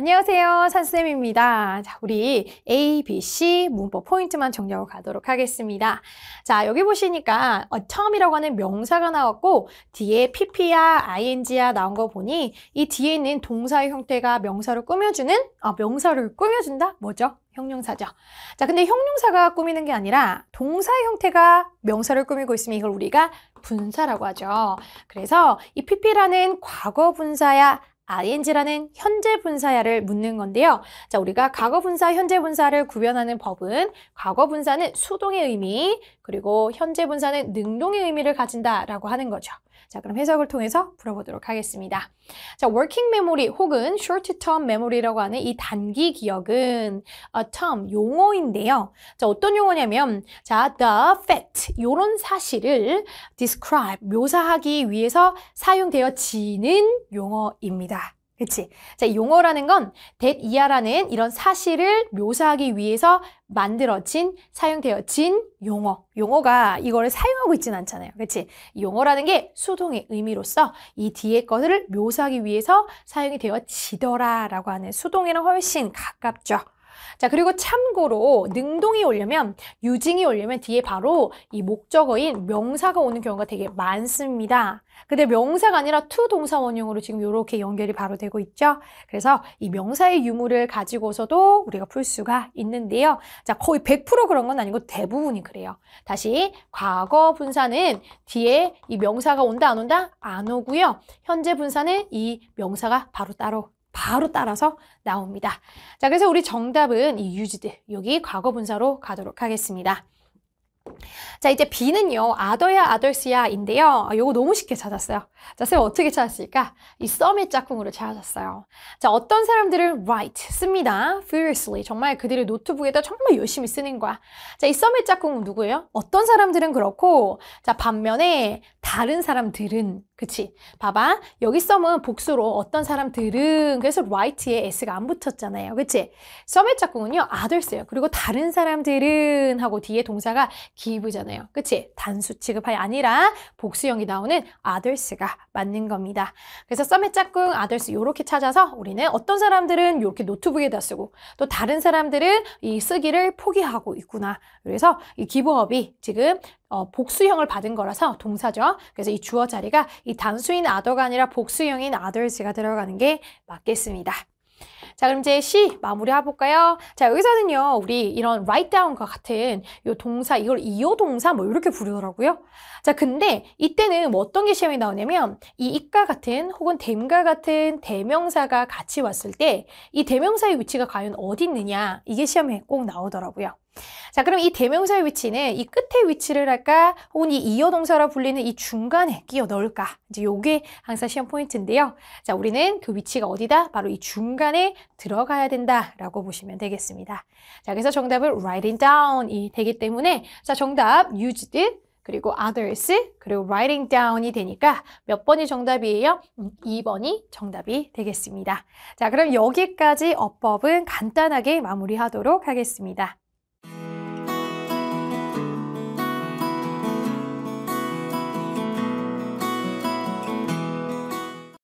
안녕하세요. 산쌤입니다. 자, 우리 A, B, C 문법 포인트만 정리하고 가도록 하겠습니다. 자, 여기 보시니까 어, 처음이라고 하는 명사가 나왔고 뒤에 PP야, ING야 나온 거 보니 이 뒤에 있는 동사의 형태가 명사로 꾸며주는 아, 명사를 꾸며준다? 뭐죠? 형용사죠. 자, 근데 형용사가 꾸미는 게 아니라 동사의 형태가 명사를 꾸미고 있으면 이걸 우리가 분사라고 하죠. 그래서 이 PP라는 과거 분사야 ing라는 현재 분사야를 묻는 건데요. 자, 우리가 과거 분사, 현재 분사를 구별하는 법은 과거 분사는 수동의 의미, 그리고 현재 분사는 능동의 의미를 가진다라고 하는 거죠. 자, 그럼 해석을 통해서 풀어보도록 하겠습니다. 자, working memory 혹은 short-term memory라고 하는 이 단기 기억은 a term, 용어인데요. 자, 어떤 용어냐면 자, the fact, 요런 사실을 describe, 묘사하기 위해서 사용되어지는 용어입니다. 그치? 자, 용어라는 건 that 이하라는 이런 사실을 묘사하기 위해서 만들어진, 사용되어진 용어. 용어가 이거를 사용하고 있진 않잖아요. 그치? 용어라는 게 수동의 의미로서 이 뒤에 것을 묘사하기 위해서 사용이 되어지더라 라고 하는 수동이랑 훨씬 가깝죠. 자, 그리고 참고로 능동이 오려면 유징이 오려면 뒤에 바로 이 목적어인 명사가 오는 경우가 되게 많습니다. 근데 명사가 아니라 투 동사 원형으로 지금 이렇게 연결이 바로 되고 있죠. 그래서 이 명사의 유무를 가지고서도 우리가 풀 수가 있는데요. 자, 거의 100% 그런 건 아니고 대부분이 그래요. 다시 과거 분사는 뒤에 이 명사가 온다 안 온다 안 오고요. 현재 분사는 이 명사가 바로 따로 바로 따라서 나옵니다. 자, 그래서 우리 정답은 이 유지들, 여기 과거분사로 가도록 하겠습니다. 자, 이제 B는요. 아더야 아덜스야인데요. 아, 요거 너무 쉽게 찾았어요. 자, 쌤 어떻게 찾았을까? 이 썸의 짝꿍으로 찾았어요. 자, 어떤 사람들은 write 씁니다. furiously. 정말 그들의 노트북에다 정말 열심히 쓰는 거야. 자, 이 썸의 짝꿍은 누구예요? 어떤 사람들은 그렇고 자, 반면에 다른 사람들은 그치? 봐봐. 여기 썸은 복수로 어떤 사람들은 그래서 write에 s가 안 붙었잖아요. 그치? 썸의 짝꿍은요. others예요. 그리고 다른 사람들은 하고 뒤에 동사가 give잖아요. 거잖아요. 그치? 단수 취급하이 아니라 복수형이 나오는 others가 맞는 겁니다. 그래서 썸의 짝꿍 others 이렇게 찾아서 우리는 어떤 사람들은 이렇게 노트북에다 쓰고 또 다른 사람들은 이 쓰기를 포기하고 있구나. 그래서 이 기부업이 지금 어, 복수형을 받은 거라서 동사죠. 그래서 이 주어 자리가 이 단수인 아더가 아니라 복수형인 아더즈가 들어가는 게 맞겠습니다. 자 그럼 이제 시 마무리해 볼까요? 자 여기서는요 우리 이런 write down과 같은 요 동사 이걸 이어 동사 뭐 이렇게 부르더라고요. 자 근데 이때는 뭐 어떤 게 시험에 나오냐면 이 i 입과 같은 혹은 댐과 같은 대명사가 같이 왔을 때 이 대명사의 위치가 과연 어디 있느냐 이게 시험에 꼭 나오더라고요. 자 그럼 이 대명사의 위치는 이 끝에 위치를 할까 혹은 이 이어동사라 불리는 이 중간에 끼어 넣을까 이제 요게 항상 시험 포인트인데요 자 우리는 그 위치가 어디다 바로 이 중간에 들어가야 된다라고 보시면 되겠습니다. 자, 그래서 정답은 writing down이 되기 때문에 자, 정답 used it, 그리고 others, 그리고 writing down이 되니까 몇 번이 정답이에요? 2번이 정답이 되겠습니다. 자, 그럼 여기까지 어법은 간단하게 마무리하도록 하겠습니다.